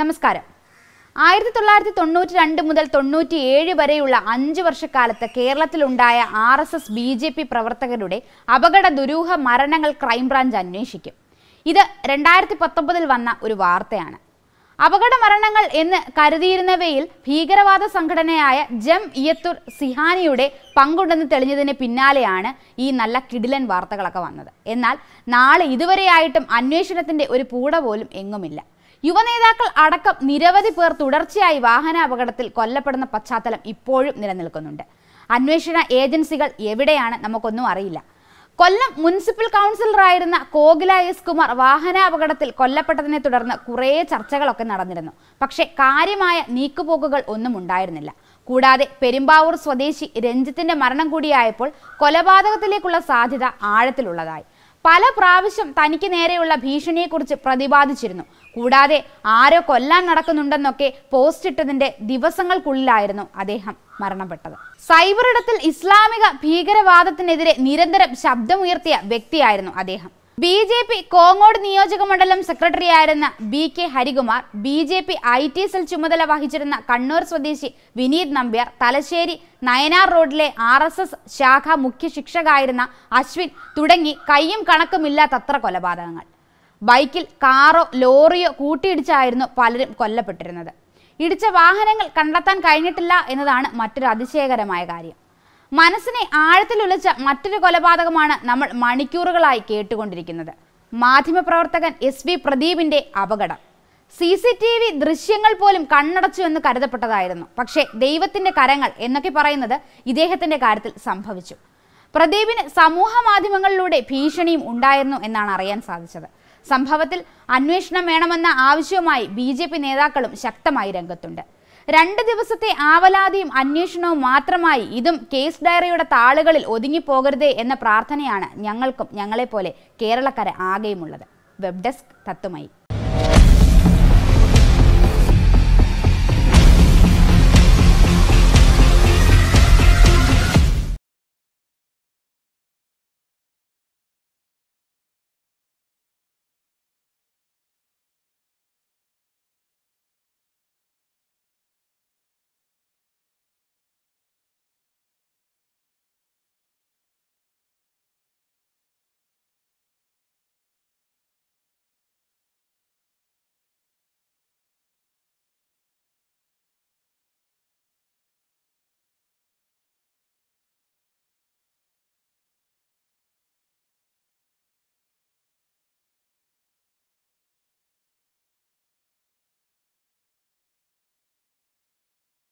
നമസ്കാരം ആയിരത്തി തൊള്ളായിരത്തി തൊണ്ണൂറ്റി രണ്ട് മുതൽ തൊണ്ണൂറ്റി ഏഴ് വരെയുള്ള അഞ്ച് വർഷക്കാലത്ത് കേരളത്തിലുണ്ടായ R S S B J P പ്രവർത്തകരുടെ അപകട ദുരൂഹ മരണങ്ങൾ ക്രൈംബ്രാഞ്ച് അന്വേഷിക്കും ഇത് രണ്ടായിരത്തി പത്തൊമ്പതിൽ വന്ന ഒരു വാർത്തയാണ് അപകട മരണങ്ങൾ എന്ന് കരുതിയിരുന്നവയിൽ ഭീകരവാദ സംഘടനയായ ജം ഇയത്തുർ സിഹാനിയുടെ പങ്കുണ്ടെന്ന് തെളിഞ്ഞതിന് പിന്നാലെയാണ് ഈ നല്ല കിടിലൻ വാർത്തകളൊക്കെ വന്നത് എന്നാൽ നാളെ ഇതുവരെയായിട്ടും അന്വേഷണത്തിൻ്റെ ഒരു പൂട പോലും എങ്ങുമില്ല യുവനേതാക്കൾ അടക്കം നിരവധി പേർ തുടർച്ചയായി വാഹന അപകടത്തിൽ കൊല്ലപ്പെടുന്ന പശ്ചാത്തലം ഇപ്പോഴും നിലനിൽക്കുന്നുണ്ട് അന്വേഷണ ഏജൻസികൾ എവിടെയാണ് നമുക്കൊന്നും അറിയില്ല കൊല്ലം മുനിസിപ്പൽ കൗൺസിലറായിരുന്ന കോകില എസ് കുമാർ വാഹനാപകടത്തിൽ കൊല്ലപ്പെട്ടതിനെ തുടർന്ന് കുറേ ചർച്ചകളൊക്കെ നടന്നിരുന്നു പക്ഷേ കാര്യമായ നീക്കുപോക്കുകൾ ഒന്നും ഉണ്ടായിരുന്നില്ല കൂടാതെ പെരുമ്പാവൂർ സ്വദേശി രഞ്ജിത്തിന്റെ മരണം കൂടിയായപ്പോൾ കൊലപാതകത്തിലേക്കുള്ള സാധ്യത ആഴത്തിലുള്ളതായി പല പ്രാവശ്യം തനിക്ക് നേരെയുള്ള ഭീഷണിയെക്കുറിച്ച് പ്രതിപാദിച്ചിരുന്നു കൂടാതെ ആരോ കൊല്ലാൻ നടക്കുന്നുണ്ടെന്നൊക്കെ പോസ്റ്റ് ഇട്ടതിന്റെ ദിവസങ്ങൾക്കുള്ളിലായിരുന്നു അദ്ദേഹം മരണപ്പെട്ടത് സൈബറിടത്തിൽ ഇസ്ലാമിക ഭീകരവാദത്തിനെതിരെ നിരന്തരം ശബ്ദമുയർത്തിയ വ്യക്തിയായിരുന്നു അദ്ദേഹം B J P Kongad secretary ആയിരുന്ന B K Harikumar B J P I T cell ചുമതല വഹിച്ചിരുന്ന കണ്ണൂർ സ്വദേശി വിനീത് നമ്പ്യാർ തലശ്ശേരി നയനാർ റോഡിലെ ആർ എസ് എസ് ശാഖ മുഖ്യ ശിക്ഷകായിരുന്ന അശ്വിൻ തുടങ്ങി കൈയും കണക്കുമില്ലാത്തത്ര കൊലപാതകങ്ങൾ ബൈക്കിൽ കാറോ ലോറിയോ കൂട്ടിയിടിച്ചായിരുന്നു പലരും കൊല്ലപ്പെട്ടിരുന്നത് ഇടിച്ച വാഹനങ്ങൾ കണ്ടെത്താൻ കഴിഞ്ഞിട്ടില്ല എന്നതാണ് മറ്റൊരു അതിശയകരമായ കാര്യം മനസ്സിനെ ഉലച്ച മറ്റൊരു കൊലപാതകമാണ് നമ്മൾ മണിക്കൂറുകളായി കേട്ടുകൊണ്ടിരിക്കുന്നത് മാധ്യമപ്രവർത്തകൻ എസ് വി പ്രദീപിന്റെ അപകടം സി സി ടി വി ദൃശ്യങ്ങൾ പോലും കണ്ണടച്ചു എന്ന് കരുതപ്പെട്ടതായിരുന്നു പക്ഷേ ദൈവത്തിന്റെ കരങ്ങൾ എന്നൊക്കെ പറയുന്നത് ഇദ്ദേഹത്തിന്റെ കാര്യത്തിൽ സംഭവിച്ചു പ്രദീപിന് സമൂഹ മാധ്യമങ്ങളിലൂടെ ഭീഷണിയും ഉണ്ടായിരുന്നു എന്നാണ് അറിയാൻ സാധിച്ചത് സംഭവത്തിൽ അന്വേഷണം വേണമെന്ന ആവശ്യവുമായി ബി നേതാക്കളും ശക്തമായി രംഗത്തുണ്ട് രണ്ട് ദിവസത്തെ ആവലാതിയും അന്വേഷണവും മാത്രമായി ഇതും കേസ് ഡയറിയുടെ താളുകളിൽ ഒതുങ്ങിപ്പോകരുതേ എന്ന പ്രാർത്ഥനയാണ് ഞങ്ങൾക്കും ഞങ്ങളെപ്പോലെ കേരളക്കാരെ ആകെയുമുള്ളത് വെബ് ഡെസ്ക് തത്തുമായി